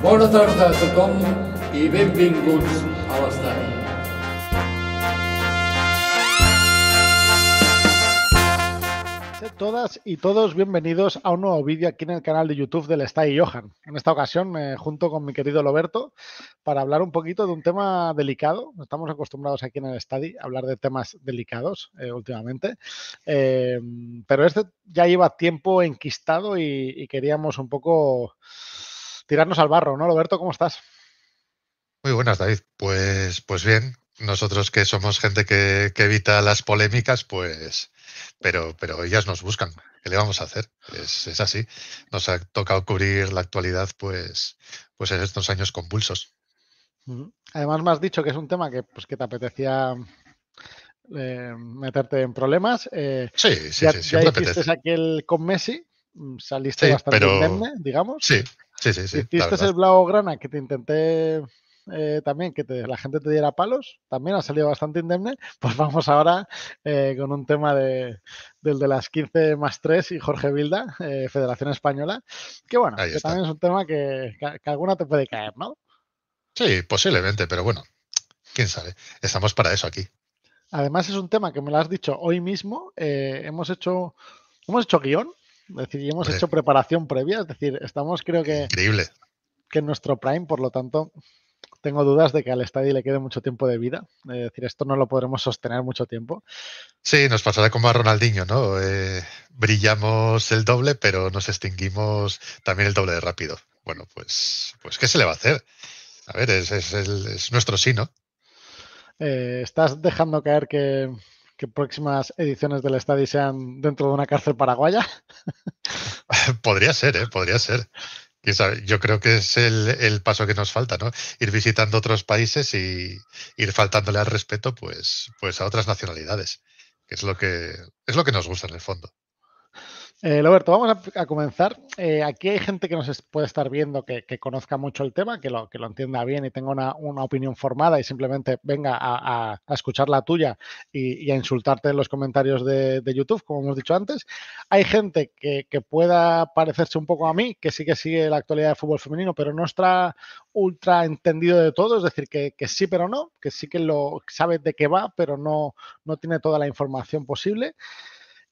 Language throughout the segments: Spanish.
Bona tarda a tothom i benvinguts a todas y todos bienvenidos a un nuevo vídeo aquí en el canal de YouTube del estadio Johan. En esta ocasión, eh, junto con mi querido Loberto, para hablar un poquito de un tema delicado. No Estamos acostumbrados aquí en el estadio a hablar de temas delicados eh, últimamente, eh, pero este ya lleva tiempo enquistado y queríamos un poco tirarnos al barro, ¿no, Roberto? ¿Cómo estás? Muy buenas, David. Pues, pues bien, nosotros que somos gente que, evita las polémicas, pues, pero, pero ellas nos buscan. ¿Qué le vamos a hacer? Es, así. Nos ha tocado cubrir la actualidad, pues, pues en estos años convulsos. Además, me has dicho que es un tema que, pues, que te apetecía eh, meterte en problemas. Eh, sí, sí, sí, siempre ya hiciste aquel con Messi, mm, saliste bastante pero... digamos. Sí, Sí, sí, sí. Hiciste el Blaugrana que te intenté eh, también que la gente te diera palos, también ha salido bastante indemne, pues vamos ahora eh, con un tema de, del de las 15 más 3 y Jorge Bilda eh, Federación Española, que bueno, que también es un tema que, que, alguna te puede caer, ¿no? Sí, posiblemente, pero bueno, quién sabe, estamos para eso aquí. Además es un tema que me lo has dicho hoy mismo, hemos hecho... Hemos hecho guión y hemos pues hecho preparación previa, es decir, estamos creo que... Increíble. Que en nuestro prime, por lo tanto, tengo dudas de que al estadio le quede mucho tiempo de vida. Es decir, esto no lo podremos sostener mucho tiempo. Sí, nos pasará como a Ronaldinho, ¿no? Eh, brillamos el doble, pero nos extinguimos también el doble de rápido. Bueno, pues, pues ¿qué se le va a hacer? A ver, es, nuestro sí, ¿no? Eh, estás dejando caer que, que próximas ediciones del estadio sean dentro de una cárcel paraguaya? podría ser, ¿eh? podría ser. Yo creo que es el, paso que nos falta, ¿no? Ir visitando otros países y ir faltándole al respeto, pues, pues a otras nacionalidades, que es lo que es lo que nos gusta en el fondo. Eh, Roberto, vamos a, comenzar. Eh, aquí hay gente que nos puede estar viendo que, conozca mucho el tema, que lo, entienda bien y tenga una, opinión formada y simplemente venga a, escuchar la tuya y, a insultarte en los comentarios de, YouTube, como hemos dicho antes. Hay gente que, pueda parecerse un poco a mí, que sí que sigue la actualidad de fútbol femenino, pero no está ultra entendido de todo, es decir, que, sí pero no, que sí que lo sabe de qué va, pero no, no tiene toda la información posible.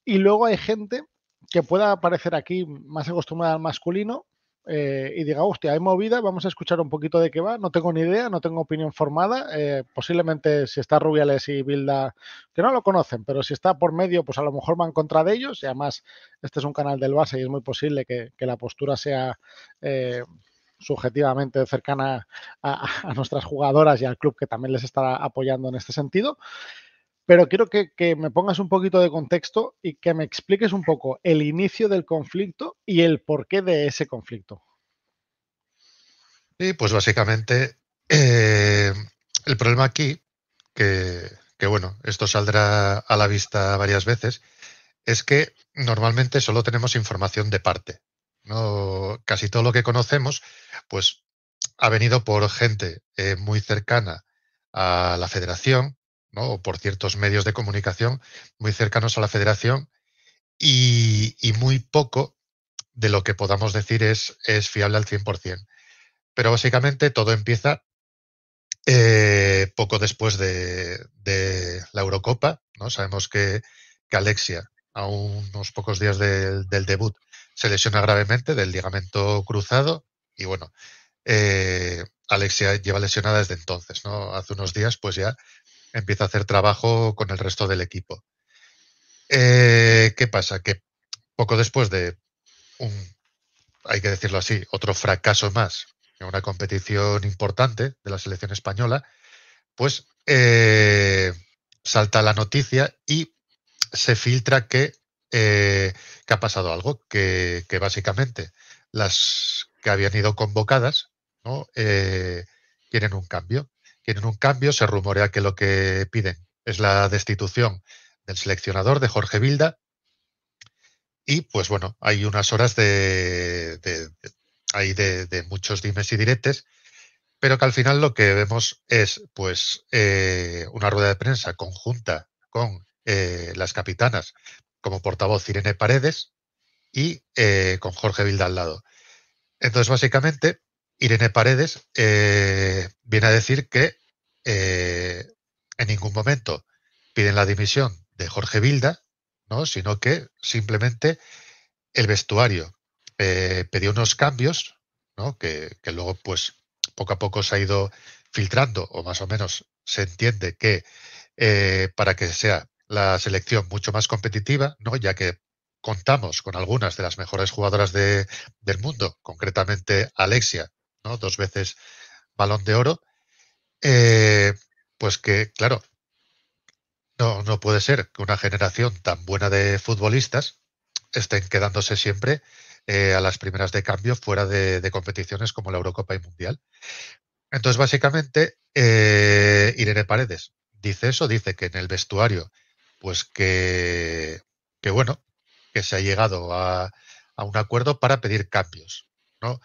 Y luego hay gente que pueda aparecer aquí más acostumbrada al masculino eh, y diga, hostia, hay movida, vamos a escuchar un poquito de qué va, no tengo ni idea, no tengo opinión formada, eh, posiblemente si está Rubiales y Bilda, que no lo conocen, pero si está por medio, pues a lo mejor va en contra de ellos y además este es un canal del base y es muy posible que, la postura sea... Eh, subjetivamente cercana a, a, nuestras jugadoras y al club que también les está apoyando en este sentido pero quiero que, me pongas un poquito de contexto y que me expliques un poco el inicio del conflicto y el porqué de ese conflicto. Sí, pues básicamente eh, el problema aquí, que, bueno, esto saldrá a la vista varias veces, es que normalmente solo tenemos información de parte. ¿no? Casi todo lo que conocemos, pues ha venido por gente eh, muy cercana a la federación, o por ciertos medios de comunicación muy cercanos a la federación y, muy poco de lo que podamos decir es, es fiable al 100%. Pero básicamente todo empieza eh, poco después de, la Eurocopa. ¿no? Sabemos que, Alexia, a unos pocos días del, debut, se lesiona gravemente del ligamento cruzado y bueno, eh, Alexia lleva lesionada desde entonces, ¿no? Hace unos días, pues ya empieza a hacer trabajo con el resto del equipo. Eh, ¿Qué pasa? Que poco después de un, hay que decirlo así, otro fracaso más en una competición importante de la selección española, pues eh, salta la noticia y se filtra que, eh, ha pasado algo, que, básicamente las que habían ido convocadas tienen un cambio tienen un cambio, se rumorea que lo que piden es la destitución del seleccionador de Jorge Bilda. Y pues bueno, hay unas horas de, hay de, muchos dimes y diretes, pero que al final lo que vemos es pues eh, una rueda de prensa conjunta con eh, las capitanas como portavoz Irene Paredes y eh, con Jorge Bilda al lado. Entonces, básicamente, Irene Paredes eh, viene a decir que eh, en ningún momento piden la dimisión de Jorge Vilda, ¿no? sino que simplemente el vestuario eh, pidió unos cambios que, luego pues poco a poco se ha ido filtrando o más o menos se entiende que para que sea la selección mucho más competitiva, ¿no? ya que contamos con algunas de las mejores jugadoras del mundo, concretamente Alexia Dos veces balón de oro. Eh, pues que, claro, no, no puede ser que una generación tan buena de futbolistas estén quedándose siempre eh, a las primeras de cambio fuera de, competiciones como la Eurocopa y Mundial. Entonces, básicamente, eh, Irene Paredes dice eso, dice que en el vestuario, pues que, bueno, que se ha llegado a, a un acuerdo para pedir cambios, ¿no?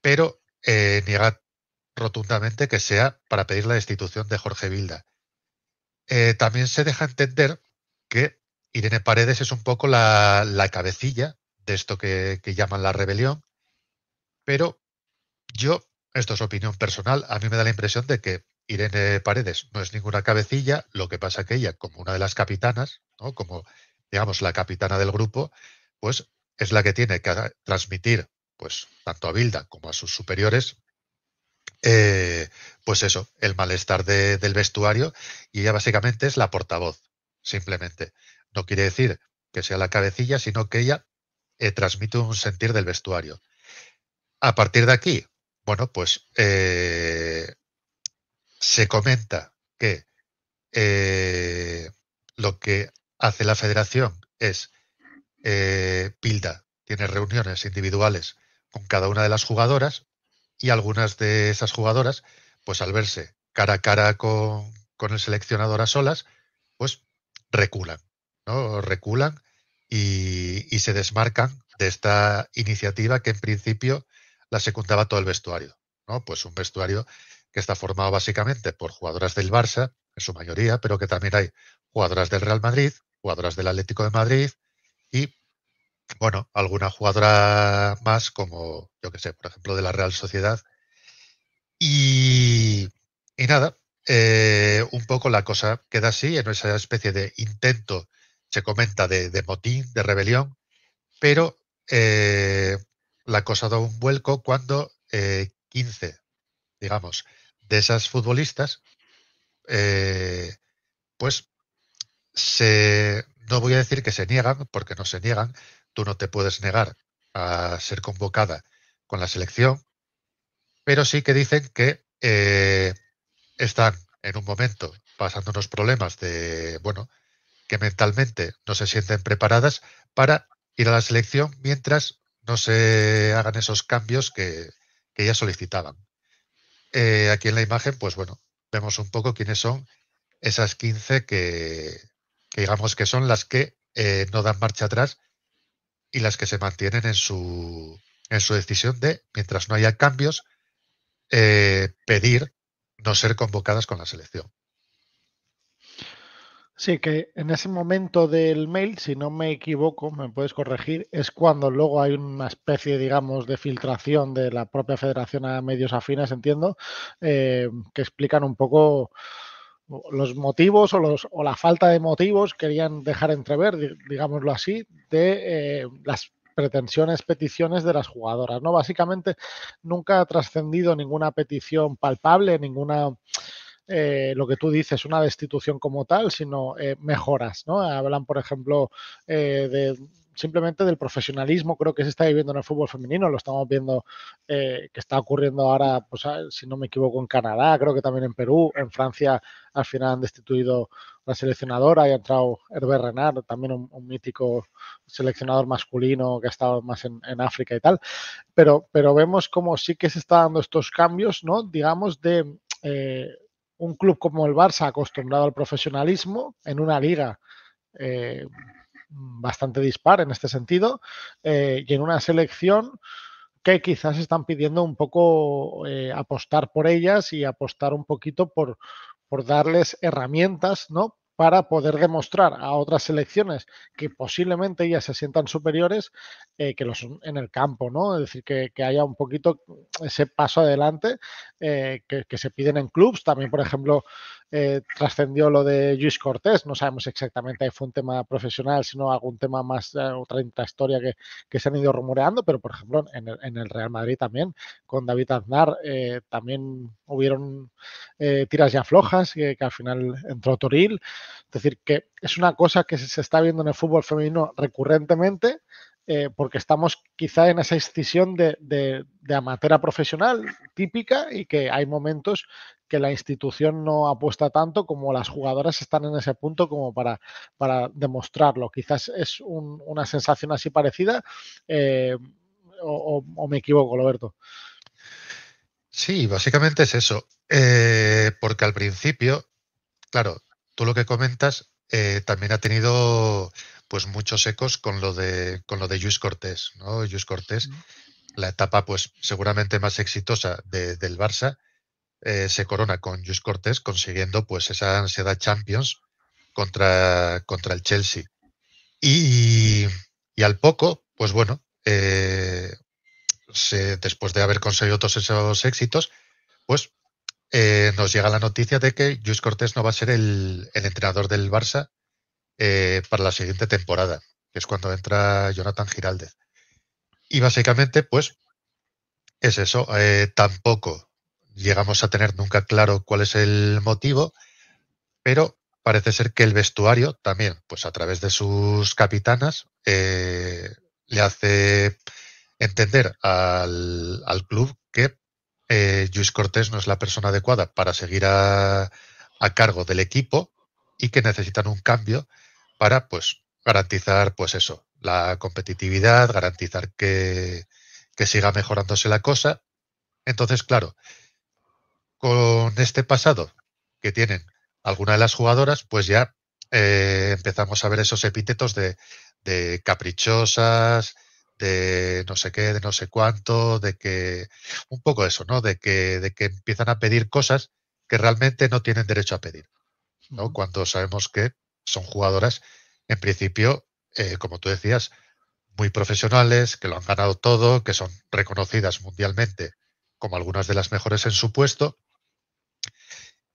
Pero eh, niega rotundamente que sea para pedir la destitución de Jorge Vilda. Eh, también se deja entender que Irene Paredes es un poco la, cabecilla de esto que, llaman la rebelión, pero yo, esto es opinión personal, a mí me da la impresión de que Irene Paredes no es ninguna cabecilla, lo que pasa que ella, como una de las capitanas, como digamos la capitana del grupo, pues es la que tiene que transmitir pues tanto a Bilda como a sus superiores, eh, pues eso, el malestar del vestuario y ella básicamente es la portavoz, simplemente. No quiere decir que sea la cabecilla, sino que ella eh, transmite un sentir del vestuario. A partir de aquí, bueno, pues eh, se comenta que lo que hace la federación es, Bilda tiene reuniones individuales con cada una de las jugadoras y algunas de esas jugadoras, pues al verse cara a cara con, el seleccionador a solas, pues reculan, ¿no? Reculan y, y se desmarcan de esta iniciativa que en principio la secundaba todo el vestuario, ¿no? Pues un vestuario que está formado básicamente por jugadoras del Barça, en su mayoría, pero que también hay jugadoras del Real Madrid, jugadoras del Atlético de Madrid y bueno, alguna jugadora más, como yo que sé, por ejemplo, de la Real Sociedad. Y, nada, eh, un poco la cosa queda así, en esa especie de intento, se comenta, de, motín, de rebelión, pero eh, la cosa da un vuelco cuando 15, eh, digamos, de esas futbolistas, pues se, no voy a decir que se niegan, porque no se niegan, tú no te puedes negar a ser convocada con la selección, pero sí que dicen que eh, están en un momento pasando unos problemas de, bueno, que mentalmente no se sienten preparadas para ir a la selección mientras no se hagan esos cambios que, ya solicitaban. Eh, aquí en la imagen, pues bueno, vemos un poco quiénes son esas 15 que, digamos que son las que eh, no dan marcha atrás y las que se mantienen en su, en su decisión de, mientras no haya cambios, eh, pedir no ser convocadas con la selección. Sí, que en ese momento del mail, si no me equivoco, me puedes corregir, es cuando luego hay una especie, digamos, de filtración de la propia federación a medios afines, entiendo, eh, que explican un poco los motivos o, los, o la falta de motivos querían dejar entrever, digámoslo así, de eh, las pretensiones, peticiones de las jugadoras. ¿no? Básicamente nunca ha trascendido ninguna petición palpable, ninguna, eh, lo que tú dices, una destitución como tal, sino eh, mejoras. ¿no? Hablan, por ejemplo, de simplemente del profesionalismo, creo que se está viviendo en el fútbol femenino, lo estamos viendo eh, que está ocurriendo ahora, pues, ah, si no me equivoco, en Canadá, creo que también en Perú, en Francia al final han destituido la seleccionadora y ha entrado Herbert Renard, también un, mítico seleccionador masculino que ha estado más en, África y tal, pero, pero vemos como sí que se está dando estos cambios, ¿no? Digamos, de... Eh, un club como el Barça acostumbrado al profesionalismo en una liga eh, Mm, bastante dispar en este sentido eh, y en una selección que quizás están pidiendo un poco eh, apostar por ellas y apostar un poquito por, por darles herramientas, ¿no? para poder demostrar a otras selecciones que posiblemente ellas se sientan superiores eh, que que los en el campo, ¿no? Es decir, que, haya un poquito ese paso adelante que, que, se piden en clubs. También, por ejemplo, eh, trascendió lo de Luis Cortés, no sabemos exactamente si fue un tema profesional, sino algún tema más, eh, otra intrahistoria que, que, se han ido rumoreando, pero por ejemplo en el, Real Madrid también, con David Aznar, eh, también hubieron tiras ya flojas, que, que al final entró Toril, es decir, que es una cosa que se, está viendo en el fútbol femenino recurrentemente, porque estamos quizá en esa escisión de, de, de, amateur a profesional típica y que hay momentos que la institución no apuesta tanto como las jugadoras están en ese punto como para, para demostrarlo. Quizás es una sensación así parecida eh, o, me equivoco, Roberto. Sí, básicamente es eso. Eh, porque al principio, claro, tú lo que comentas eh, también ha tenido pues muchos ecos con lo de con lo de Luis Cortés, ¿no? Cortés, la etapa pues seguramente más exitosa del Barça, eh, se corona con Luis Cortés consiguiendo pues esa ansiedad Champions contra, contra el Chelsea. Y, y al poco, pues bueno, eh, después de haber conseguido todos esos éxitos, pues eh, nos llega la noticia de que Luis Cortés no va a ser el, entrenador del Barça para la siguiente temporada, que es cuando entra Jonathan Giraldez. Y básicamente, pues, es eso. tampoco llegamos a tener nunca claro cuál es el motivo, pero parece ser que el vestuario también, pues a través de sus capitanas, eh, le hace entender al, al club que eh, Luis Cortés no es la persona adecuada para seguir a, a, cargo del equipo y que necesitan un cambio para pues garantizar pues eso, la competitividad, garantizar que, que siga mejorándose la cosa. Entonces, claro, con este pasado que tienen algunas de las jugadoras, pues ya eh, empezamos a ver esos epítetos de, caprichosas, de no sé qué, de no sé cuánto, de que un poco eso, ¿no? De que, de que empiezan a pedir cosas que realmente no tienen derecho a pedir, ¿no? Cuando sabemos que son jugadoras, en principio, eh, como tú decías, muy profesionales, que lo han ganado todo, que son reconocidas mundialmente como algunas de las mejores en su puesto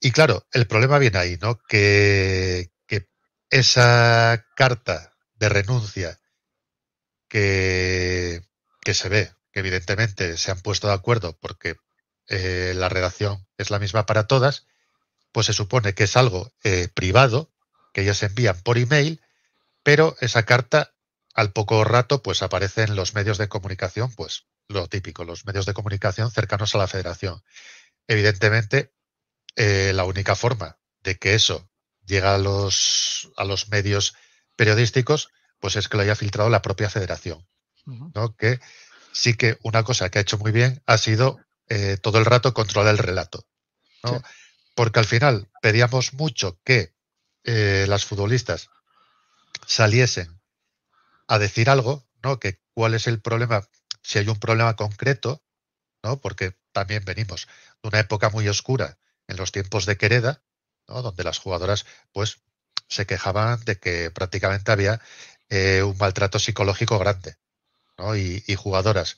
y claro, el problema viene ahí, ¿no? Que, esa carta de renuncia que, se ve, que evidentemente se han puesto de acuerdo porque eh, la redacción es la misma para todas, pues se supone que es algo eh, privado que ellos envían por email, pero esa carta al poco rato pues aparece en los medios de comunicación, pues lo típico, los medios de comunicación cercanos a la federación. Evidentemente, eh, la única forma de que eso llegue a los, a los medios periodísticos, pues es que lo haya filtrado la propia federación. ¿no? Que sí que una cosa que ha hecho muy bien ha sido eh, todo el rato controlar el relato. Porque al final pedíamos mucho que eh, las futbolistas saliesen a decir algo, ¿no? Que cuál es el problema, si hay un problema concreto, ¿no? Porque también venimos de una época muy oscura en los tiempos de Quereda, donde las jugadoras pues se quejaban de que prácticamente había eh, un maltrato psicológico grande. Y, jugadoras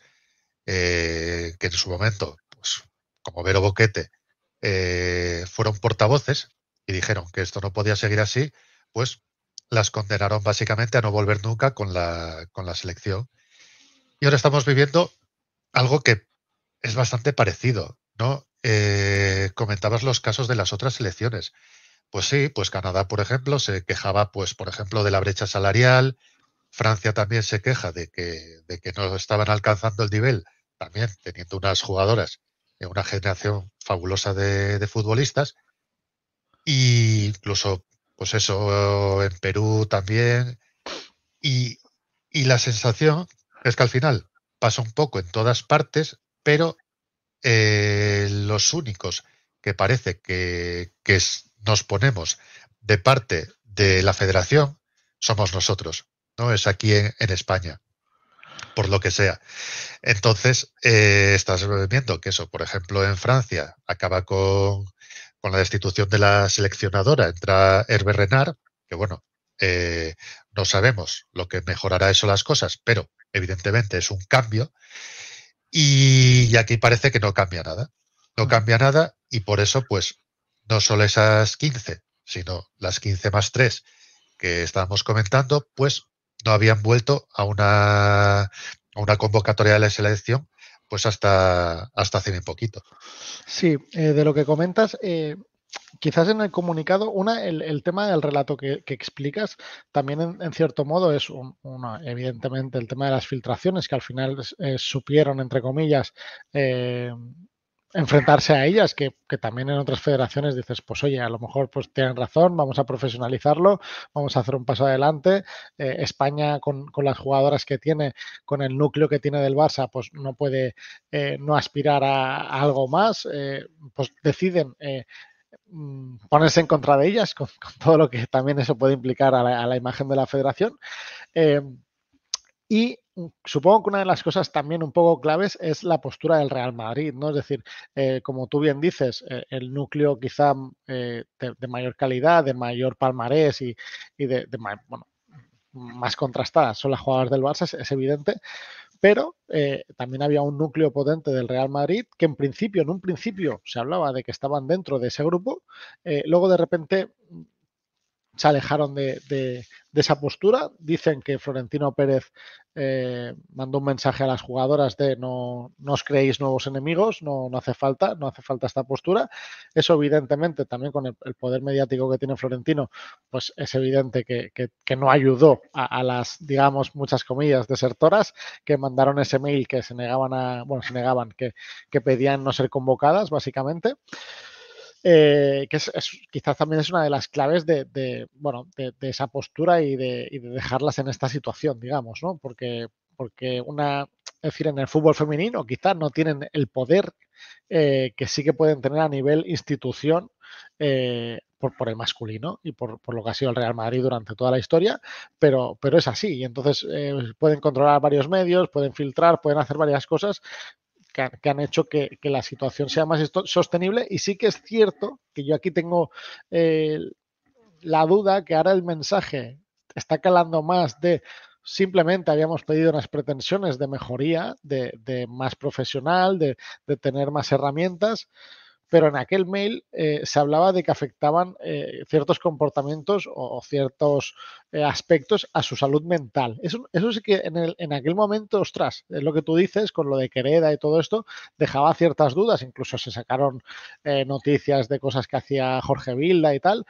eh, que en su momento, pues, como Vero Boquete, eh, fueron portavoces y dijeron que esto no podía seguir así, pues las condenaron básicamente a no volver nunca con la, con la selección. Y ahora estamos viviendo algo que es bastante parecido, ¿no? Eh, comentabas los casos de las otras elecciones. Pues sí, pues Canadá, por ejemplo, se quejaba, pues, por ejemplo, de la brecha salarial. Francia también se queja de que, de que no estaban alcanzando el nivel, también teniendo unas jugadoras, una generación fabulosa de, de futbolistas. Y incluso, pues eso, en Perú también. Y, y la sensación es que al final pasa un poco en todas partes, pero eh, los únicos que parece que, nos ponemos de parte de la federación somos nosotros, ¿no? Es aquí en, España, por lo que sea. Entonces, eh, estás viendo que eso, por ejemplo, en Francia acaba con, la destitución de la seleccionadora, entra Herbert Renard, que bueno, eh, no sabemos lo que mejorará eso las cosas, pero evidentemente es un cambio. Y, aquí parece que no cambia nada. No mm. cambia nada y por eso, pues, no solo esas 15, sino las 15 más 3 que estábamos comentando, pues no habían vuelto a una, una convocatoria de la selección pues hasta, hasta hace bien poquito. Sí, eh, de lo que comentas, eh, quizás en el comunicado, una, el, tema del relato que, explicas también en, cierto modo es evidentemente el tema de las filtraciones que al final supieron, entre comillas, eh, enfrentarse a ellas, que, también en otras federaciones dices, pues oye, a lo mejor pues tienen razón, vamos a profesionalizarlo, vamos a hacer un paso adelante. Eh, España con, las jugadoras que tiene, con el núcleo que tiene del Barça, pues no puede eh, no aspirar a, a algo más, pues deciden Mm, ponerse en contra de ellas, con, todo lo que también eso puede implicar a la, imagen de la federación. Eh, y supongo que una de las cosas también un poco claves es la postura del Real Madrid, ¿no? Es decir, eh, como tú bien dices, eh, el núcleo quizá de, mayor calidad, de mayor palmarés y, de, de, bueno, más contrastadas son las jugadoras del Barça, es, evidente, pero eh, también había un núcleo potente del Real Madrid que en principio, en un principio se hablaba de que estaban dentro de ese grupo, eh, luego de repente se alejaron de, de, esa postura. Dicen que Florentino Pérez eh, mandó un mensaje a las jugadoras de no, no os creéis nuevos enemigos, no, no, hace falta, no hace falta esta postura. Eso evidentemente también con el, poder mediático que tiene Florentino, pues es evidente que, que, no ayudó a, a, las, digamos, muchas comillas desertoras que mandaron ese mail que se negaban a, bueno, se negaban, que, que pedían no ser convocadas básicamente. Eh, que es, quizás también es una de las claves de, bueno, de, esa postura y de, dejarlas en esta situación, digamos, ¿no? Porque, porque una, es decir, en el fútbol femenino quizás no tienen el poder eh, que sí que pueden tener a nivel institución eh, por, el masculino y por, lo que ha sido el Real Madrid durante toda la historia, pero, pero es así. Y entonces pueden controlar varios medios, pueden filtrar, pueden hacer varias cosas, que, han hecho que, la situación sea más sostenible. Y sí que es cierto que yo aquí tengo eh, la duda que ahora el mensaje está calando más de simplemente habíamos pedido unas pretensiones de mejoría, de, más profesional, de tener más herramientas pero en aquel mail eh, se hablaba de que afectaban eh, ciertos comportamientos o, ciertos eh, aspectos a su salud mental. Eso, sí que en, aquel momento, ostras, es lo que tú dices con lo de Quereda y todo esto, dejaba ciertas dudas, incluso se sacaron noticias de cosas que hacía Jorge Vilda y tal.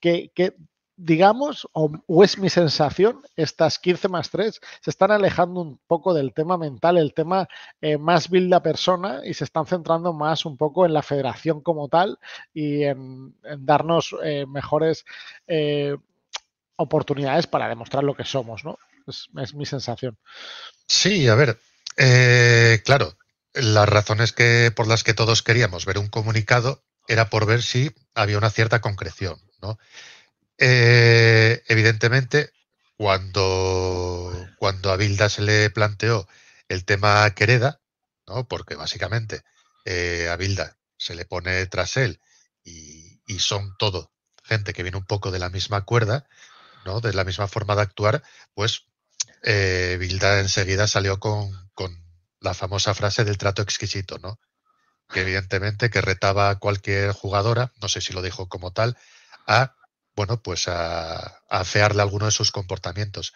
que, digamos, o, es mi sensación, estas 15 más 3 se están alejando un poco del tema mental, el tema eh, más build la persona y se están centrando más un poco en la federación como tal y en, darnos eh, mejores eh, oportunidades para demostrar lo que somos, ¿no? Es, mi sensación. Sí, a ver, claro, las razones que, por las que todos queríamos ver un comunicado era por ver si había una cierta concreción, ¿no? Eh, evidentemente, cuando, cuando a Bilda se le planteó el tema Quereda, ¿no? porque básicamente eh, a Bilda se le pone tras él y, son todo gente que viene un poco de la misma cuerda, ¿no? de la misma forma de actuar, pues eh, Bilda enseguida salió con, con la famosa frase del trato exquisito, ¿no? que evidentemente que retaba a cualquier jugadora, no sé si lo dijo como tal, a bueno, pues a, a fearle alguno de sus comportamientos.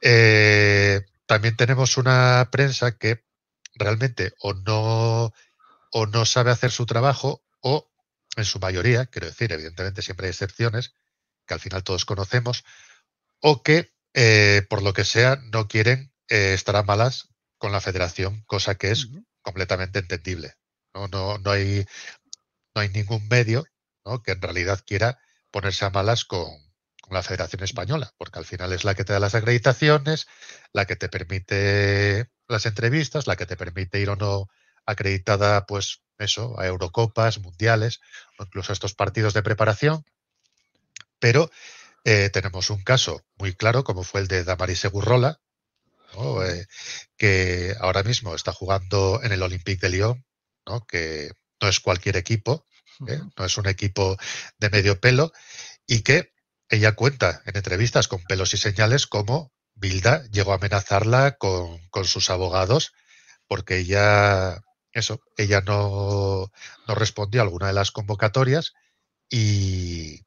Eh, también tenemos una prensa que realmente o no, o no sabe hacer su trabajo o en su mayoría, quiero decir, evidentemente siempre hay excepciones que al final todos conocemos, o que eh, por lo que sea no quieren eh, estar a malas con la federación, cosa que es completamente entendible. ¿no? No, no, hay, no hay ningún medio que en realidad quiera ponerse a malas con, la Federación Española, porque al final es la que te da las acreditaciones, la que te permite las entrevistas, la que te permite ir o no acreditada, pues eso, a Eurocopas, mundiales o incluso a estos partidos de preparación. Pero eh, tenemos un caso muy claro, como fue el de Damaris Segurrola, eh, que ahora mismo está jugando en el Olympique de Lyon, que no es cualquier equipo, no ¿eh? pues es un equipo de medio pelo, y que ella cuenta en entrevistas con pelos y señales como Bilda llegó a amenazarla con, sus abogados porque ella, eso, ella no, respondió a alguna de las convocatorias y,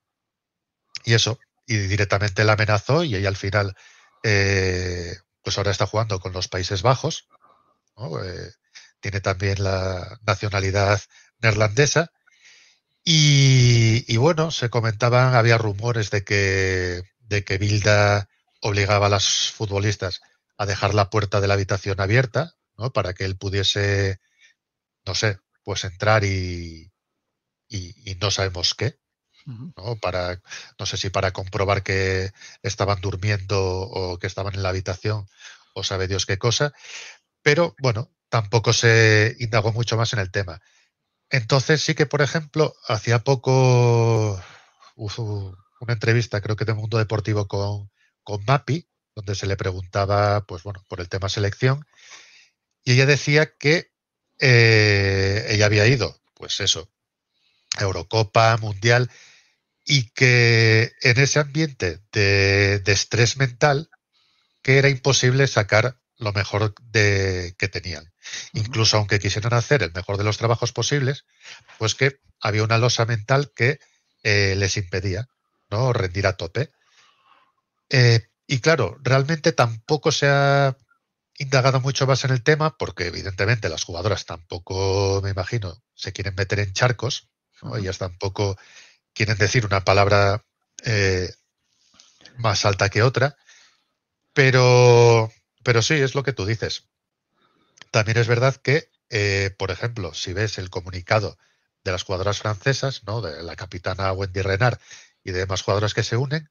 eso, y directamente la amenazó y ella al final, eh, pues ahora está jugando con los Países Bajos, eh, tiene también la nacionalidad neerlandesa y, bueno, se comentaban, había rumores de que, de que Bilda obligaba a las futbolistas a dejar la puerta de la habitación abierta, ¿no? Para que él pudiese, no sé, pues entrar y, y, y no sabemos qué. ¿no? Para, no sé si para comprobar que estaban durmiendo o que estaban en la habitación o sabe Dios qué cosa, pero bueno, tampoco se indagó mucho más en el tema. Entonces sí que, por ejemplo, hacía poco una entrevista, creo que de Mundo Deportivo, con, con Mapi, donde se le preguntaba, pues bueno, por el tema selección, y ella decía que eh, ella había ido, pues eso, Eurocopa, Mundial, y que en ese ambiente de, de estrés mental, que era imposible sacar lo mejor de, que tenían. Incluso aunque quisieran hacer el mejor de los trabajos posibles, pues que había una losa mental que eh, les impedía ¿no? rendir a tope. Eh, y claro, realmente tampoco se ha indagado mucho más en el tema, porque evidentemente las jugadoras tampoco, me imagino, se quieren meter en charcos, ellas tampoco quieren decir una palabra eh, más alta que otra, pero pero sí, es lo que tú dices. También es verdad que, eh, por ejemplo, si ves el comunicado de las jugadoras francesas, ¿no? de la capitana Wendy Renard y de demás jugadoras que se unen,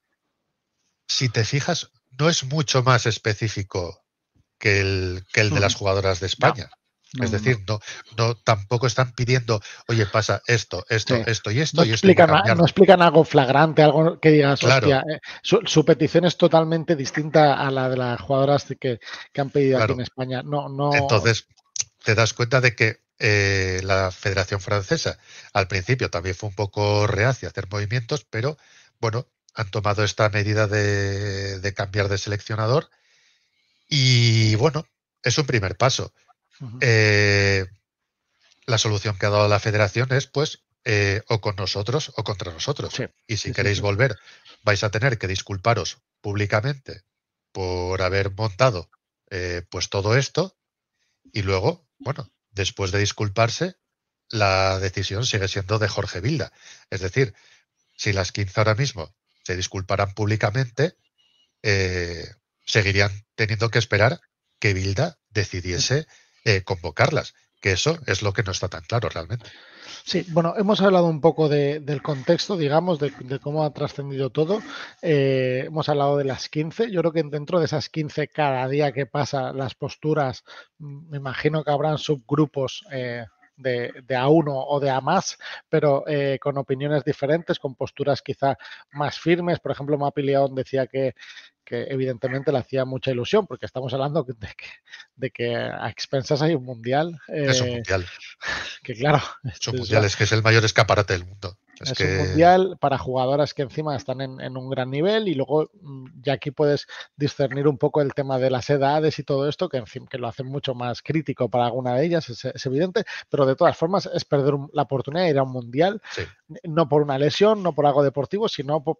si te fijas, no es mucho más específico que el, que el de las mm. jugadoras de España es decir, no, no tampoco están pidiendo, oye, pasa esto, esto, esto y esto. No, explican, algo flagrante, algo que digas, hostia, eh, su, petición es totalmente distinta a la de las jugadoras que, que han pedido aquí en España. No, Entonces, te das cuenta de que eh, la Federación Francesa al principio también fue un poco reacia a hacer movimientos, pero bueno, han tomado esta medida de, de cambiar de seleccionador y bueno, es un primer paso. Eh, la solución que ha dado la federación es, pues, eh, o con nosotros o contra nosotros. Y si queréis volver, vais a tener que disculparos públicamente por haber montado eh, pues todo esto. Y luego, bueno, después de disculparse, la decisión sigue siendo de Jorge Vilda. Es decir, si las 15 ahora mismo se disculparan públicamente, seguirían teniendo que esperar que Vilda decidiese eh, convocarlas, que eso es lo que no está tan claro realmente. Sí, bueno, hemos hablado un poco de, del contexto, digamos, de, cómo ha trascendido todo. Eh, hemos hablado de las 15. Yo creo que dentro de esas 15, cada día que pasa, las posturas, mm, me imagino que habrán subgrupos. Eh, de, a uno o de a más, pero eh, con opiniones diferentes, con posturas quizá más firmes. Por ejemplo, Mapi decía que, que evidentemente le hacía mucha ilusión, porque estamos hablando de que, de que a expensas hay un mundial. es eh, Que claro. Es mundial, es que es el mayor escaparate del mundo. Es, un mundial para jugadoras que encima están en, un gran nivel y luego mm, ya aquí puedes discernir un poco el tema de las edades y todo esto, que, que lo hacen mucho más crítico para alguna de ellas, es, evidente, pero de todas formas es perder la oportunidad de ir a un mundial, no por una lesión, no por algo deportivo, sino por,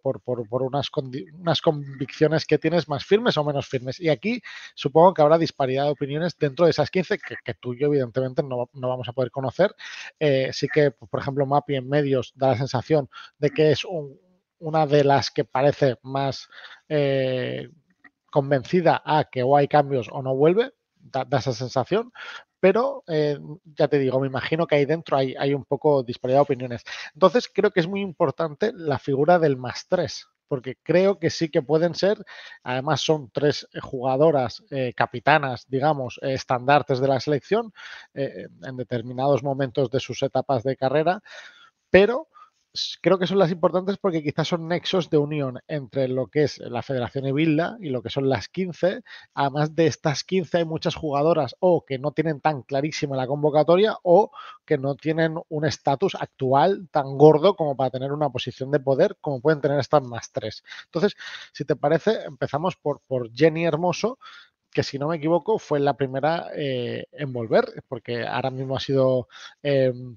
unas, unas convicciones que tienes más firmes o menos firmes. Y aquí supongo que habrá disparidad de opiniones dentro de esas 15 que, tú y yo evidentemente no, vamos a poder conocer. Eh, sí que, por ejemplo, Mapi en medios da la sensación de que es una de las que parece más eh, convencida a que o hay cambios o no vuelve, da, esa sensación, pero eh, ya te digo, me imagino que ahí dentro hay, un poco disparidad de opiniones. Entonces creo que es muy importante la figura del más tres, porque creo que sí que pueden ser, además son tres eh, jugadoras capitanas, digamos, estandartes de la selección en determinados momentos de sus etapas de carrera, pero creo que son las importantes porque quizás son nexos de unión entre lo que es la Federación Evilda y lo que son las 15. Además de estas 15 hay muchas jugadoras o que no tienen tan clarísima la convocatoria o que no tienen un estatus actual tan gordo como para tener una posición de poder como pueden tener estas más tres. Entonces, si te parece, empezamos por, Jenny Hermoso, que si no me equivoco fue la primera eh, en volver, porque ahora mismo ha sido... Em,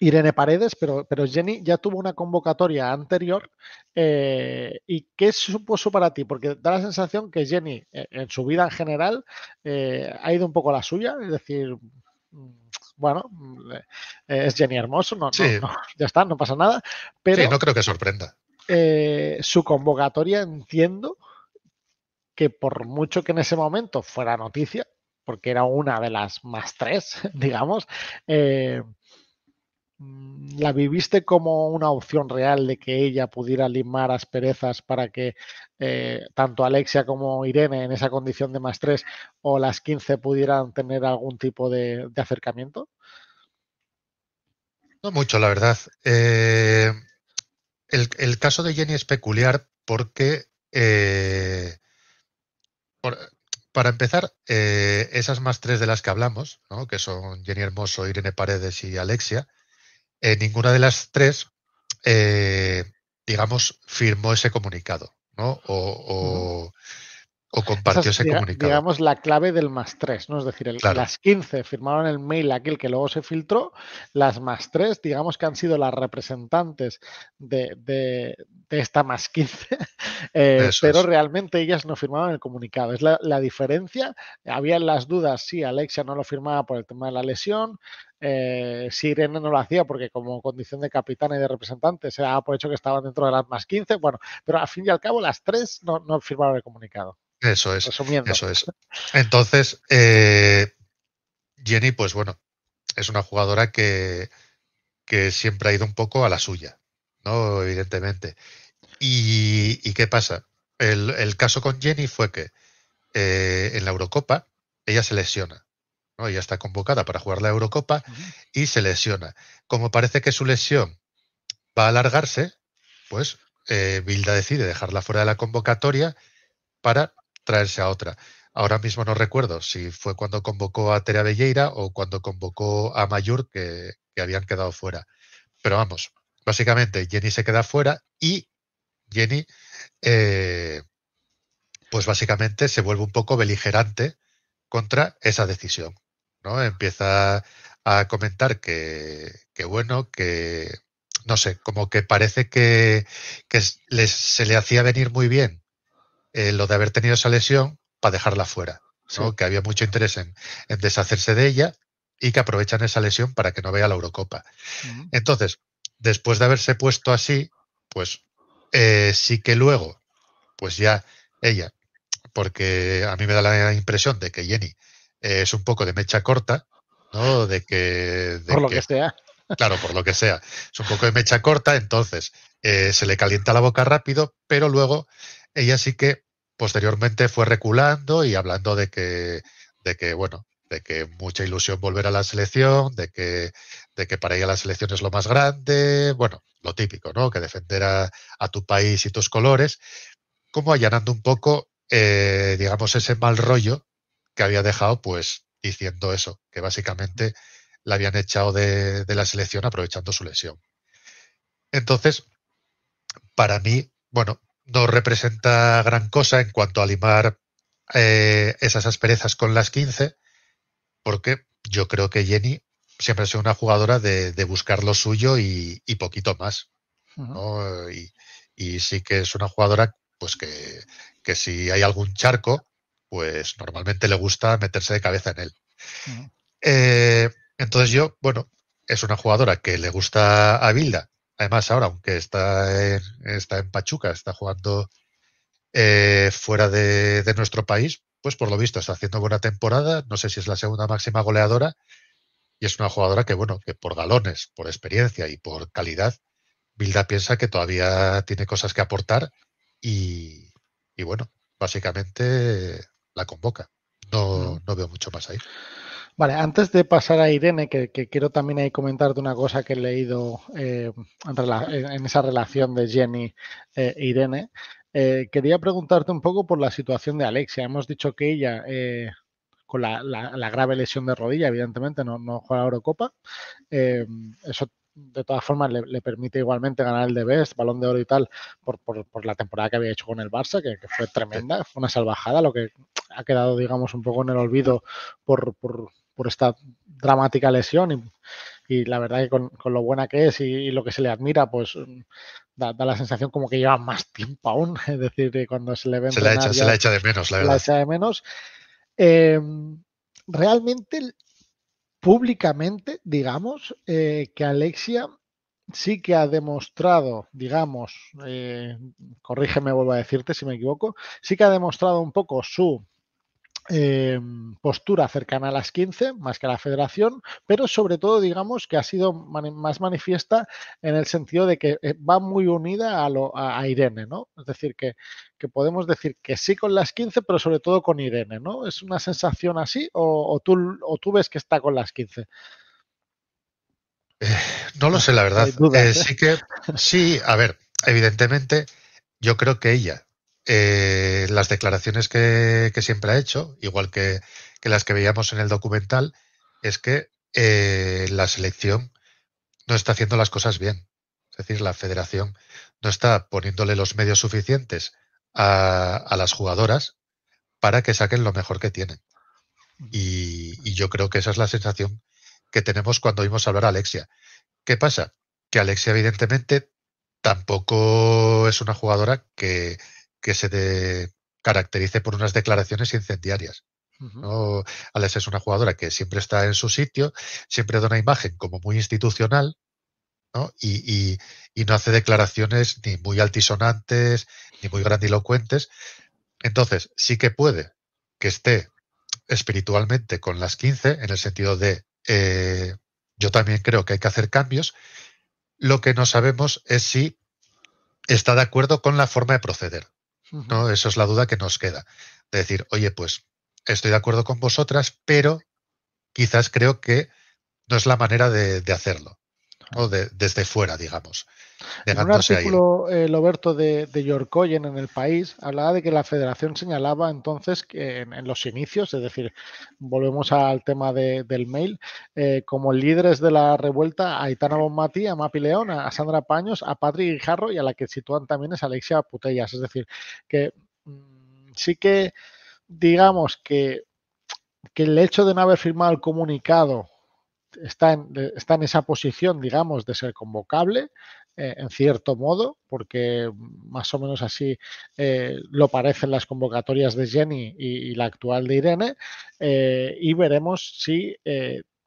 Irene Paredes, pero, pero Jenny ya tuvo una convocatoria anterior. Eh, ¿Y qué supuso para ti? Porque da la sensación que Jenny, eh, en su vida en general, eh, ha ido un poco a la suya, es decir, mm, bueno, mm, es Jenny Hermoso, ya está, no pasa nada. Pero, no creo que sorprenda. su convocatoria entiendo que por mucho que en ese momento fuera noticia, porque era una de las más tres, digamos, Mm, ¿La viviste como una opción real de que ella pudiera limar asperezas para que eh, tanto Alexia como Irene en esa condición de más tres o las 15 pudieran tener algún tipo de, acercamiento? No mucho, la verdad. Eh, el, caso de Jenny es peculiar porque, eh, para empezar, esas más tres de las que hablamos, que son Jenny Hermoso, Irene Paredes y Alexia, eh, ninguna de las tres, eh, digamos, firmó ese comunicado, ¿no? O, o compartió comunicado. Digamos la clave del más tres, ¿no? Es decir, las 15 firmaron el mail aquel que luego se filtró, las más tres, digamos que han sido las representantes de, esta más 15, eh, pero realmente ellas no firmaron el comunicado. Es la, la diferencia. Había las dudas, si Alexia no lo firmaba por el tema de la lesión, eh, si Irene no lo hacía porque como condición de capitana y de representante se daba por hecho que estaban dentro de las más 15, bueno, pero al fin y al cabo las tres no, no firmaron el comunicado. Eso es. Eso es. Entonces, eh, Jenny, pues bueno, es una jugadora que, siempre ha ido un poco a la suya, ¿no? Evidentemente. ¿Y, qué pasa? El, caso con Jenny fue que eh, en la Eurocopa ella se lesiona. ¿no? Ella está convocada para jugar la Eurocopa y se lesiona. Como parece que su lesión va a alargarse, pues Bilda eh, decide dejarla fuera de la convocatoria para traerse a otra. Ahora mismo no recuerdo si fue cuando convocó a Terea o cuando convocó a Mayur, que, habían quedado fuera. Pero vamos, básicamente Jenny se queda fuera y Jenny, eh, pues básicamente se vuelve un poco beligerante contra esa decisión. ¿no? Empieza a comentar que, bueno, que no sé, como que parece que, que se le hacía venir muy bien eh, lo de haber tenido esa lesión para dejarla fuera, que había mucho interés en, deshacerse de ella y que aprovechan esa lesión para que no vea la Eurocopa. Entonces, después de haberse puesto así, pues eh, sí que luego, pues ya ella, porque a mí me da la impresión de que Jenny eh, es un poco de mecha corta, ¿no? De que... por lo que, sea. Claro, por lo que sea. Es un poco de mecha corta, entonces se le calienta la boca rápido, pero luego ella sí que posteriormente fue reculando y hablando de que, de que bueno, de que mucha ilusión volver a la selección, de que, de que para ella la selección es lo más grande, bueno, lo típico, ¿no? Que defender a, tu país y tus colores, como allanando un poco, eh, digamos, ese mal rollo que había dejado, pues diciendo eso, que básicamente la habían echado de, de la selección aprovechando su lesión. Entonces, para mí, bueno, no representa gran cosa en cuanto a limar eh, esas asperezas con las 15, porque yo creo que Jenny siempre ha sido una jugadora de, buscar lo suyo y, poquito más. y, sí que es una jugadora pues que, si hay algún charco, pues normalmente le gusta meterse de cabeza en él. Eh, entonces yo, bueno, es una jugadora que le gusta a Bilda, Además, ahora, aunque está en, está en Pachuca, está jugando eh, fuera de, nuestro país, pues por lo visto está haciendo buena temporada. No sé si es la segunda máxima goleadora. Y es una jugadora que, bueno, que por galones, por experiencia y por calidad, Bilda piensa que todavía tiene cosas que aportar. Y, y bueno, básicamente la convoca. No, mm. no veo mucho más ahí. Vale, antes de pasar a Irene, que, quiero también ahí comentarte una cosa que he leído eh, en, esa relación de Jenny e Irene, eh, quería preguntarte un poco por la situación de Alexia. Hemos dicho que ella con la, grave lesión de rodilla, evidentemente, no, no juega a Eurocopa. eso, de todas formas, le, permite igualmente ganar el de Best, balón de oro y tal, por, por, la temporada que había hecho con el Barça, que, que, fue tremenda, fue una salvajada, lo que ha quedado, digamos, un poco en el olvido por, por por esta dramática lesión y, la verdad que con, lo buena que es y, lo que se le admira, pues mm, da, la sensación como que lleva más tiempo aún, es decir, que cuando se le ve... Se la, echa, se la echa de menos, la verdad. La echa de menos. Eh, realmente, públicamente, digamos, eh, que Alexia sí que ha demostrado, digamos, eh, corrígeme, vuelvo a decirte si me equivoco, sí que ha demostrado un poco su Em, postura cercana a las 15, más que a la federación, pero sobre todo digamos que ha sido más manifiesta en el sentido de que eh, va muy unida a, lo, a Irene, ¿no? Es decir, que, podemos decir que sí con las 15, pero sobre todo con Irene, ¿no? ¿Es una sensación así o, tú, o tú, ves que está con las 15? Eh, no lo sé, la verdad. Eh, sí que, sí, a ver, evidentemente, yo creo que ella eh, las declaraciones que, siempre ha hecho, igual que, las que veíamos en el documental, es que eh, la selección no está haciendo las cosas bien. Es decir, la federación no está poniéndole los medios suficientes a, las jugadoras para que saquen lo mejor que tienen. Y, y, yo creo que esa es la sensación que tenemos cuando oímos hablar a Alexia. ¿Qué pasa? Que Alexia, evidentemente, tampoco es una jugadora que, que se caracterice por unas declaraciones incendiarias. ¿no? Alex es una jugadora que siempre está en su sitio, siempre da una imagen como muy institucional ¿no? Y, no hace declaraciones ni muy altisonantes ni muy grandilocuentes. Entonces, sí que puede que esté espiritualmente con las 15 en el sentido de eh, yo también creo que hay que hacer cambios. Lo que no sabemos es si está de acuerdo con la forma de proceder. ¿no? Esa es la duda que nos queda. decir, oye, pues estoy de acuerdo con vosotras, pero quizás creo que no es la manera de, hacerlo, o de, desde fuera, digamos. En un artículo, eh, Loberto, de, Yorkoyen en El País, hablaba de que la federación señalaba entonces que en, los inicios, es decir, volvemos al tema del mail, eh, como líderes de la revuelta a Itana Bonmati, a Mapi León, a Sandra Paños, a Patrick Guijarro y a la que sitúan también es Alexia Putellas. Es decir, que mm, sí que digamos que, que el hecho de no haber firmado el comunicado está en, está en esa posición, digamos, de ser convocable, eh, en cierto modo, porque más o menos así eh, lo parecen las convocatorias de Jenny y, la actual de Irene, eh, y veremos si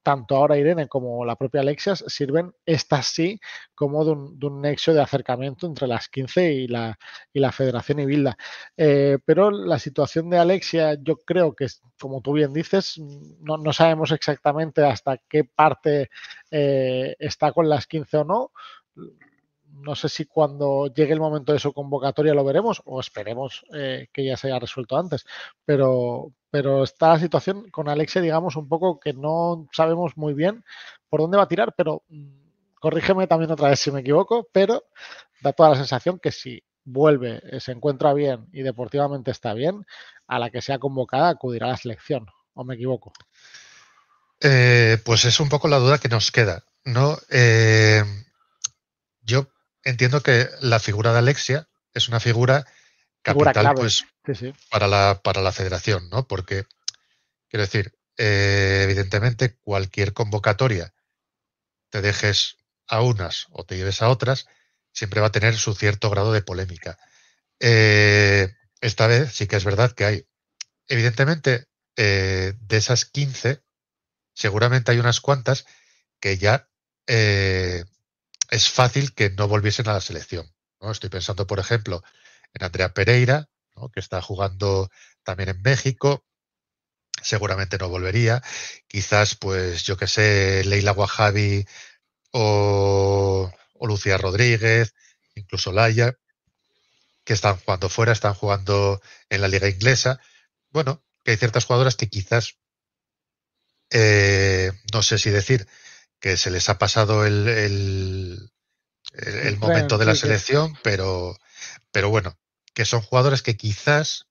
tanto ahora Irene como la propia Alexia sirven, estas sí, como de un, de un, nexo de acercamiento entre las 15 y la, la Federación Ibilda, pero la situación de Alexia, yo creo que, como tú bien dices, no, sabemos exactamente hasta qué parte está con las 15 o no no sé si cuando llegue el momento de su convocatoria lo veremos o esperemos eh, que ya se haya resuelto antes. Pero, pero está la situación con Alexia, digamos, un poco que no sabemos muy bien por dónde va a tirar, pero mm, corrígeme también otra vez si me equivoco, pero da toda la sensación que si vuelve, eh, se encuentra bien y deportivamente está bien, a la que sea convocada acudirá a la selección, ¿o me equivoco? Eh, pues es un poco la duda que nos queda, ¿no? yo entiendo que la figura de Alexia es una figura capital pues, Para, la, para la federación, ¿no? Porque, quiero decir, eh, evidentemente cualquier convocatoria te dejes a unas o te lleves a otras, siempre va a tener su cierto grado de polémica. Eh, esta vez sí que es verdad que hay, evidentemente, eh, de esas 15, seguramente hay unas cuantas que ya es fácil que no volviesen a la selección. ¿no? Estoy pensando, por ejemplo, en Andrea Pereira, que está jugando también en México. Seguramente no volvería. Quizás, pues, yo qué sé, Leila Wahabi o, Lucía Rodríguez, incluso Laia, que están jugando fuera, están jugando en la liga inglesa. Bueno, que hay ciertas jugadoras que quizás, eh, no sé si decir que se les ha pasado el, el, momento de la selección, pero, pero bueno, que son jugadores que quizás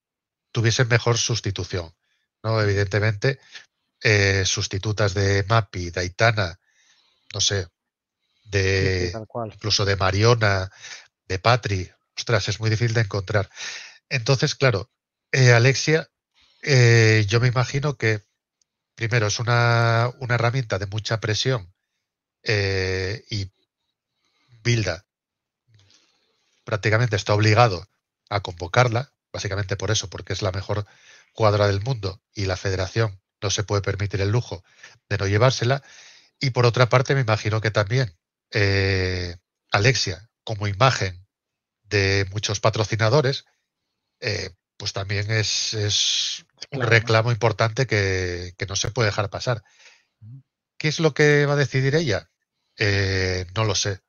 tuviesen mejor sustitución. ¿no? Evidentemente, eh, sustitutas de Mapi, de Aitana, no sé, de incluso de Mariona, de Patri, ostras, es muy difícil de encontrar. Entonces, claro, eh, Alexia, eh, yo me imagino que primero es una, una herramienta de mucha presión eh, y Bilda prácticamente está obligado a convocarla, básicamente por eso, porque es la mejor cuadra del mundo y la federación no se puede permitir el lujo de no llevársela. Y por otra parte, me imagino que también eh, Alexia, como imagen de muchos patrocinadores, eh, pues también es, un reclamo importante que no se puede dejar pasar. ¿Qué es lo que va a decidir ella? Eh, no lo sé.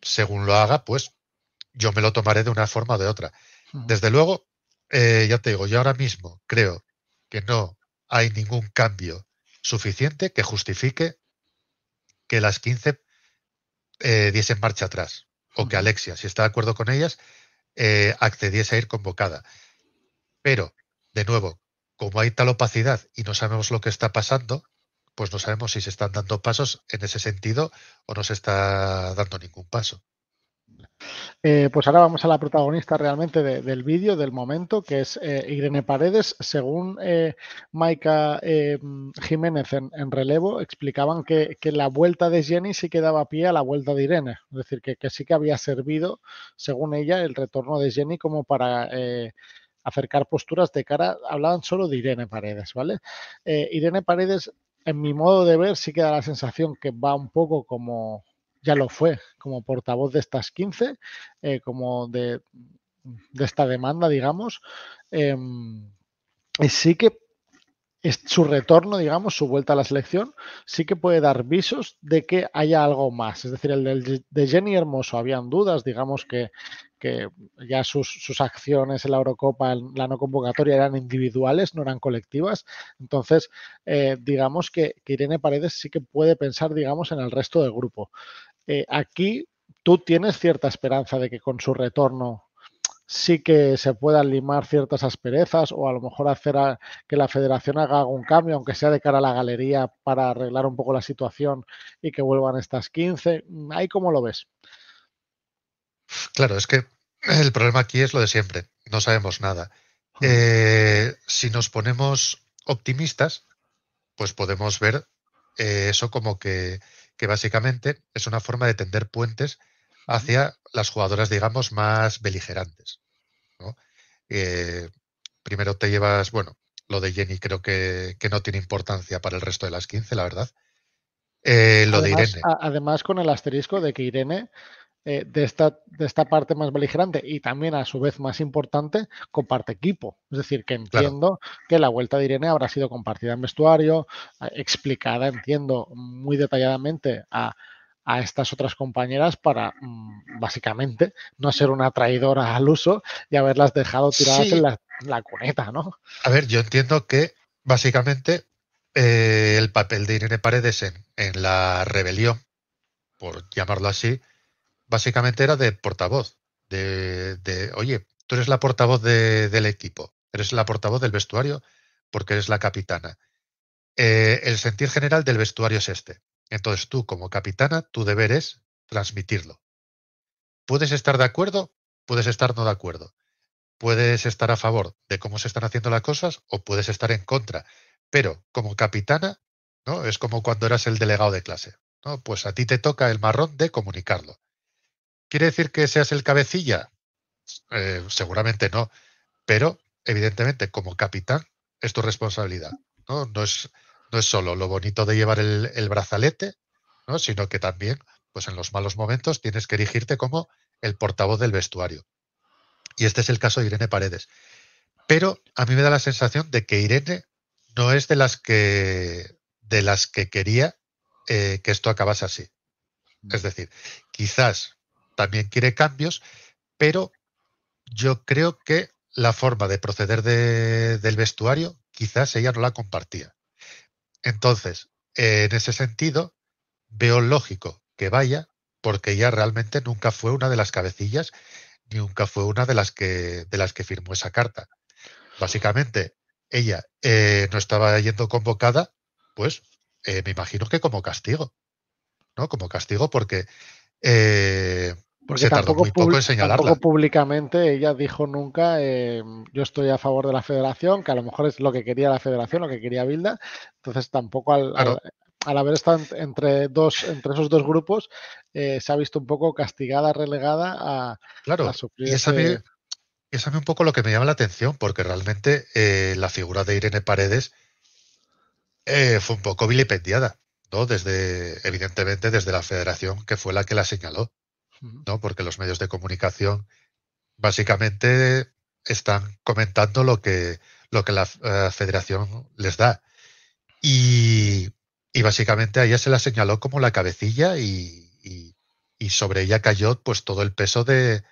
Según lo haga, pues yo me lo tomaré de una forma o de otra. Desde luego, eh, ya te digo, yo ahora mismo creo que no hay ningún cambio suficiente que justifique que las 15 eh, diesen marcha atrás o que Alexia, si está de acuerdo con ellas, accediese a ir convocada. Pero, de nuevo, como hay tal opacidad y no sabemos lo que está pasando, pues no sabemos si se están dando pasos en ese sentido o no se está dando ningún paso. Eh, pues ahora vamos a la protagonista realmente del vídeo, del momento, que es eh, Irene Paredes. Según eh, Maika eh, Jiménez en, relevo, explicaban que, la vuelta de Jenny sí que daba pie a la vuelta de Irene. Es decir, que, sí que había servido, según ella, el retorno de Jenny como para acercar posturas de cara, hablaban solo de Irene Paredes, ¿vale? Irene Paredes en mi modo de ver, sí que da la sensación que va un poco como ya lo fue, como portavoz de estas 15, eh, como de, esta demanda, digamos. Em, y sí que su retorno, digamos, su vuelta a la selección, sí que puede dar visos de que haya algo más. Es decir, el de, de Jenny Hermoso habían dudas, digamos que, que ya sus, acciones en la Eurocopa, en la no convocatoria, eran individuales, no eran colectivas. Entonces, eh, digamos que, Irene Paredes sí que puede pensar, digamos, en el resto del grupo. Eh, aquí tú tienes cierta esperanza de que con su retorno sí que se puedan limar ciertas asperezas o a lo mejor hacer que la federación haga algún cambio, aunque sea de cara a la galería, para arreglar un poco la situación y que vuelvan estas 15. hay cómo lo ves. Claro, es que el problema aquí es lo de siempre, no sabemos nada. Eh, si nos ponemos optimistas, pues podemos ver eh, eso como que, básicamente es una forma de tender puentes hacia las jugadoras, digamos, más beligerantes. Eh, primero te llevas, bueno, lo de Jenny creo que, no tiene importancia para el resto de las 15, la verdad. lo de Irene. además, con el asterisco de que Irene eh, de, esta, de esta parte más beligerante y también a su vez más importante, comparte equipo. Es decir, que entiendo que la vuelta de Irene habrá sido compartida en vestuario, explicada, entiendo, muy detalladamente a, estas otras compañeras para mm, básicamente no ser una traidora al uso y haberlas dejado tiradas en, la, cuneta, ¿no? A ver, yo entiendo que básicamente eh, el papel de Irene Paredes en la rebelión, por llamarlo así, básicamente era de portavoz, de, de oye, tú eres la portavoz del equipo, eres la portavoz del vestuario porque eres la capitana. Eh, el sentir general del vestuario es este. Entonces tú como capitana, tu deber es transmitirlo. Puedes estar de acuerdo, puedes estar no de acuerdo. Puedes estar a favor de cómo se están haciendo las cosas o puedes estar en contra. Pero como capitana, ¿no? Es como cuando eras el delegado de clase. ¿no? Pues a ti te toca el marrón de comunicarlo. ¿Quiere decir que seas el cabecilla? Eh, seguramente no, pero evidentemente como capitán es tu responsabilidad. No, es, no es solo lo bonito de llevar el, brazalete, sino que también pues en los malos momentos tienes que erigirte como el portavoz del vestuario. Y este es el caso de Irene Paredes. Pero a mí me da la sensación de que Irene no es de las que de las que quería eh, que esto acabase así. Es mm. decir, quizás también quiere cambios, pero yo creo que la forma de proceder del vestuario quizás ella no la compartía. Entonces, en ese sentido, veo lógico que vaya, porque ella realmente nunca fue una de las cabecillas, ni nunca fue una de las que, de las que firmó esa carta. Básicamente, ella eh, no estaba yendo convocada, pues eh, me imagino que como castigo, ¿no? Como castigo porque eh, porque tardó muy poco en Tampoco públicamente ella dijo nunca eh, yo estoy a favor de la federación, que a lo mejor es lo que quería la federación, lo que quería Bilda. Entonces tampoco al, haber estado entre, dos, entre esos dos grupos eh, se ha visto un poco castigada, relegada a, claro. A y es a, un poco lo que me llama la atención, porque realmente la figura de Irene Paredes fue un poco vilipendiada. Desde, evidentemente, desde la federación, que fue la que la señaló, ¿no? Porque los medios de comunicación básicamente están comentando lo que, lo que la eh, federación les da. Y, básicamente a ella se la señaló como la cabecilla y, y sobre ella cayó pues todo el peso de,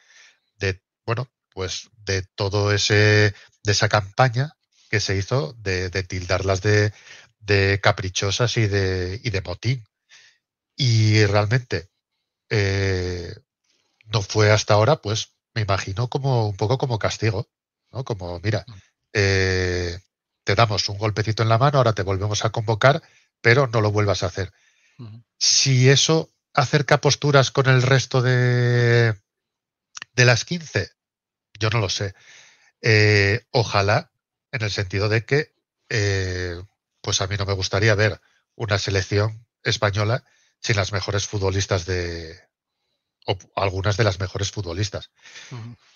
de, bueno, pues de todo ese, de esa campaña que se hizo de, de tildarlas de, de caprichosas y de, y de motín. Y realmente eh, no fue hasta ahora, pues me imagino como un poco como castigo, ¿no? Como, mira, mm. eh, te damos un golpecito en la mano, ahora te volvemos a convocar, pero no lo vuelvas a hacer. Si eso acerca posturas con el resto de, de las 15, yo no lo sé. Eh, ojalá, en el sentido de que pues a mí no me gustaría ver una selección española sin las mejores futbolistas de, o algunas de las mejores futbolistas.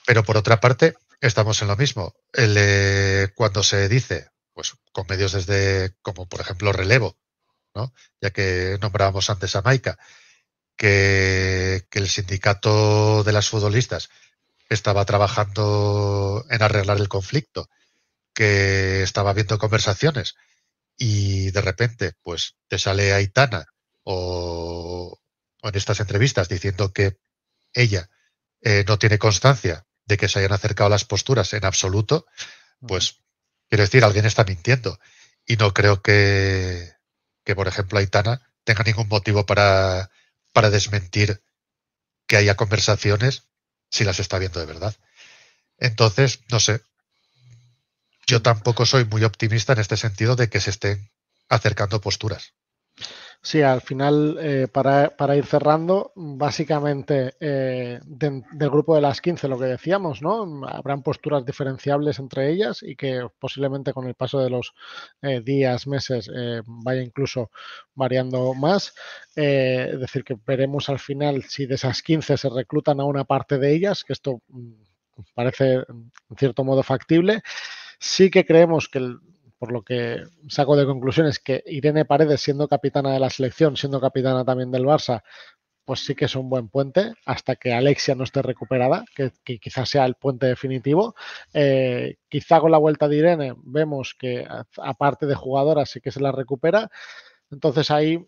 Pero por otra parte, estamos en lo mismo. Eh, cuando se dice, pues con medios desde, como por ejemplo Relevo, ¿no? ya que nombrábamos antes a Maica, que, que, el sindicato de las futbolistas estaba trabajando en arreglar el conflicto, que estaba habiendo conversaciones y de repente pues te sale Aitana o, en estas entrevistas diciendo que ella eh, no tiene constancia de que se hayan acercado las posturas en absoluto, pues quiero decir, alguien está mintiendo. Y no creo que, por ejemplo, Aitana tenga ningún motivo para, para desmentir que haya conversaciones si las está viendo de verdad. Entonces, no sé, yo tampoco soy muy optimista en este sentido de que se estén acercando posturas. Sí, al final, eh, para, ir cerrando, básicamente eh, del grupo de las 15, lo que decíamos, ¿no? Habrán posturas diferenciables entre ellas y que posiblemente con el paso de los eh, días, meses, vaya incluso variando más. es decir, que veremos al final si de esas 15 se reclutan a una parte de ellas, que esto mm, parece en cierto modo factible. Sí que creemos que, por lo que saco de conclusiones, que Irene Paredes, siendo capitana de la selección, siendo capitana también del Barça, pues sí que es un buen puente hasta que Alexia no esté recuperada, que, quizás sea el puente definitivo. Eh, quizá con la vuelta de Irene vemos que aparte de jugadoras sí que se la recupera. Entonces ahí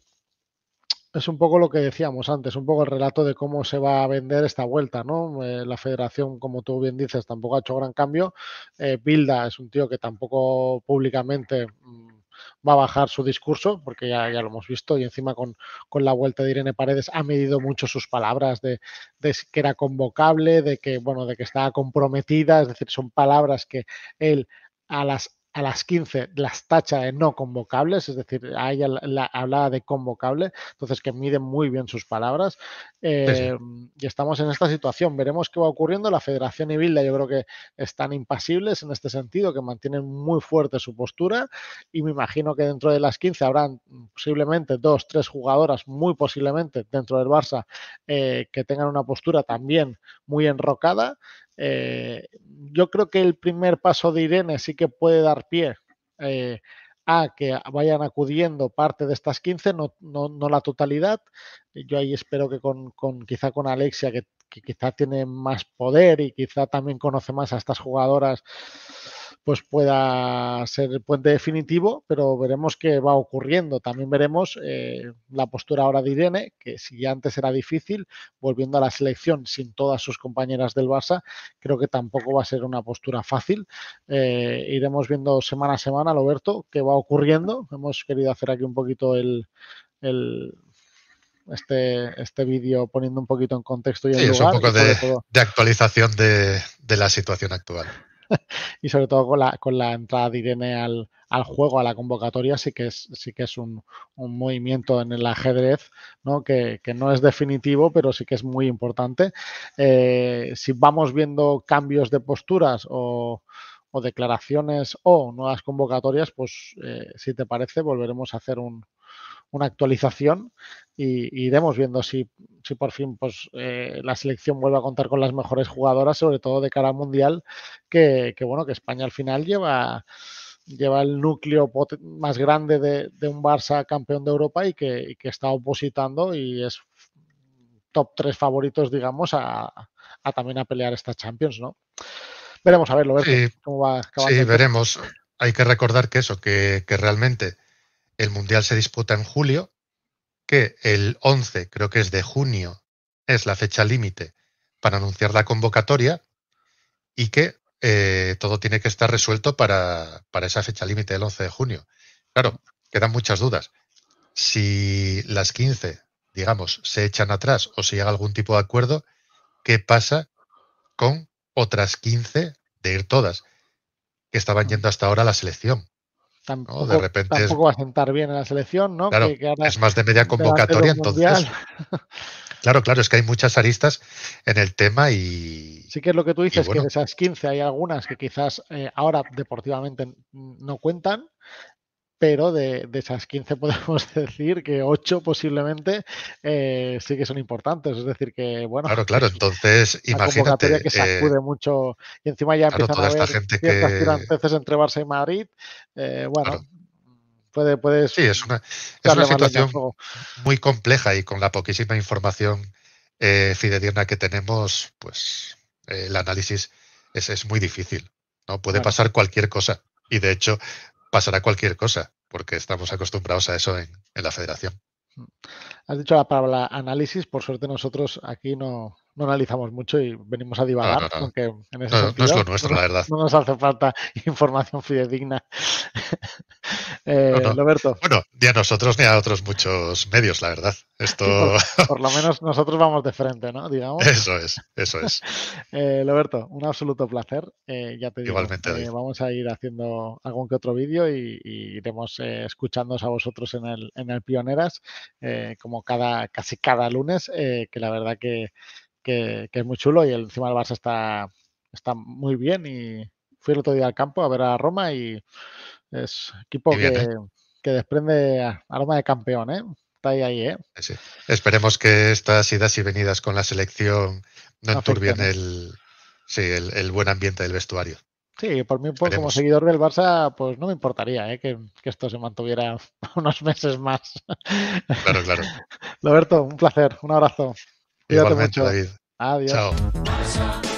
es un poco lo que decíamos antes, un poco el relato de cómo se va a vender esta vuelta, ¿no? Eh, la federación, como tú bien dices, tampoco ha hecho gran cambio. Eh, Bilda es un tío que tampoco públicamente mm, va a bajar su discurso, porque ya, ya lo hemos visto, y encima con, la vuelta de Irene Paredes ha medido mucho sus palabras de, de, que era convocable, de que, bueno, de que estaba comprometida, es decir, son palabras que él a las a las 15 las tacha de no convocables, es decir, a ella la, hablaba de convocable, entonces que mide muy bien sus palabras. Em, y estamos en esta situación, veremos qué va ocurriendo. La Federación y Bilda yo creo que están impasibles en este sentido, que mantienen muy fuerte su postura y me imagino que dentro de las 15 habrán posiblemente dos, tres jugadoras, muy posiblemente dentro del Barça, eh, que tengan una postura también muy enrocada. Eh, yo creo que el primer paso de Irene sí que puede dar pie eh, a que vayan acudiendo parte de estas 15, no, la totalidad. Yo ahí espero que con, quizá con Alexia, que, quizá tiene más poder y quizá también conoce más a estas jugadoras, pues pueda ser el puente definitivo, pero veremos qué va ocurriendo. También veremos eh, la postura ahora de Irene, que si antes era difícil, volviendo a la selección sin todas sus compañeras del Barça, creo que tampoco va a ser una postura fácil. Eh, iremos viendo semana a semana, Roberto, qué va ocurriendo. Hemos querido hacer aquí un poquito el, este, este vídeo poniendo un poquito en contexto y un poco de, actualización de la situación actual. y sobre todo con la, entrada de Irene al, juego, a la convocatoria, sí que es, sí que es un, movimiento en el ajedrez ¿no? Que, no es definitivo, pero sí que es muy importante. Eh, si vamos viendo cambios de posturas o, declaraciones o nuevas convocatorias, pues eh, si te parece, volveremos a hacer un, una actualización y iremos viendo si, por fin pues, eh, la selección vuelve a contar con las mejores jugadoras, sobre todo de cara al Mundial, que, bueno, que España al final lleva lleva el núcleo más grande de, un Barça campeón de Europa y que, está opositando y es top 3 favoritos, digamos, a, también a pelear esta Champions, ¿no? Veremos, a verlo, ver sí, cómo va. Sí, veremos. Hay que recordar que eso, que, que realmente el Mundial se disputa en julio, que el 11, creo que es de junio, es la fecha límite para anunciar la convocatoria y que eh, todo tiene que estar resuelto para, esa fecha límite del 11 de junio. Claro, quedan muchas dudas. Si las 15, digamos, se echan atrás o si llega algún tipo de acuerdo, ¿qué pasa con otras 15 de ir todas que estaban yendo hasta ahora a la selección? Tampoco, de repente es... va a sentar bien en la selección, ¿no? es más de media convocatoria, entonces. Claro, claro, es que hay muchas aristas en el tema y. Sí, que es lo que tú dices, que de esas 15 hay algunas que quizás eh, ahora deportivamente no cuentan, pero de, esas 15 podemos decir que 8 posiblemente eh, sí que son importantes. Es decir, que bueno. Claro, claro, entonces la imagínate. que sacude eh, mucho y encima ya claro, toda a haber gente que... entre Barça y Madrid. Eh, bueno. Puede, Puede, ser sí, es una, situación muy compleja y con la poquísima información fidedigna que tenemos, pues el análisis es, muy difícil. ¿no? Puede pasar cualquier cosa. Y de hecho, pasará cualquier cosa, porque estamos acostumbrados a eso en, la federación. Mm. Has dicho la palabra análisis, por suerte nosotros aquí no, no analizamos mucho y venimos a divagar, no, en ese sentido, no es la verdad. No nos hace falta información fidedigna. Eh, Roberto. Bueno, ni a nosotros ni a otros muchos medios, la verdad. Esto... Por, lo menos nosotros vamos de frente, ¿no? Digamos. Eso es, eso es. Eh, Roberto, un absoluto placer. Eh, ya te Igualmente, vamos a ir haciendo algún que otro vídeo y, y, iremos escuchándoos a vosotros en el, en el Pioneras, como cada, casi cada lunes, que la verdad que que, es muy chulo y encima el Barça está, está muy bien y fui el otro día al campo a ver a Roma y es equipo que, ¿eh? que, desprende aroma de campeón, ¿eh? Está ahí, ahí ¿eh? Esperemos que estas idas y venidas con la selección no, enturbien el, sí, el, buen ambiente del vestuario. Sí, por mí, como seguidor del Barça, pues no me importaría que, que, esto se mantuviera unos meses más. Claro, claro. Roberto, un placer, un abrazo. Igualmente, David. Adiós. Chao.